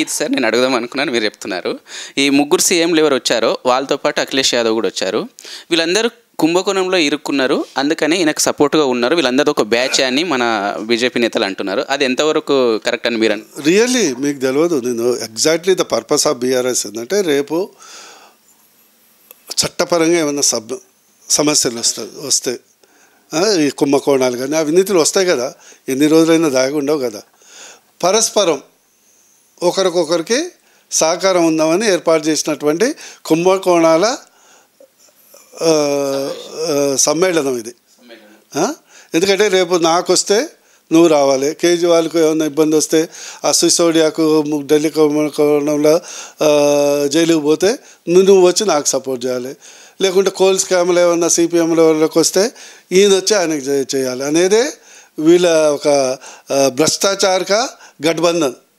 ఇది సార్ నేను అడుగుదాం అనుకున్నాను మీరు చెప్తున్నారు ఈ ముగ్గురు సీఎంలు ఎవరు వచ్చారో వాళ్ళతో పాటు అఖిలేష్ యాదవ్ కూడా వచ్చారు వీళ్ళందరూ కుంభకోణంలో ఇరుక్కున్నారు అందుకని ఈయనకు సపోర్ట్గా ఉన్నారు వీళ్ళందరూ ఒక బ్యాచ్ అని మన బీజేపీ నేతలు అంటున్నారు అది ఎంతవరకు కరెక్ట్ అని మీరు రియల్లీ మీకు తెలియదు నేను exactly the purpose of BRS ఏంటంటే రేపు చట్టపరంగా ఏమైనా సబ్ సమస్యలు వస్తాయి వస్తాయి ఈ కుంభకోణాలు కానీ అవినీతులు వస్తాయి కదా ఎన్ని రోజులైనా దాగి ఉండవు కదా పరస్పరం ఒకరికొకరికి సహకారం ఉందామని ఏర్పాటు చేసినటువంటి కుంభకోణాల సమ్మేళనం ఇది ఎందుకంటే రేపు నాకు వస్తే నువ్వు రావాలి కేజ్రీవాల్కు ఏమైనా ఇబ్బంది వస్తే ఆ సిసోడియాకు ఢిల్లీ కుంభకోణంలో జైలుకు పోతే నువ్వు వచ్చి నాకు సపోర్ట్ చేయాలి లేకుంటే కోల్ స్కామ్లు ఏమన్నా సిపిఎంలో వాళ్ళకి వస్తే ఈయన వచ్చి ఆయనకు చేయాలి అనేది వీళ్ళ ఒక భ్రష్టాచారక గఠబంధన్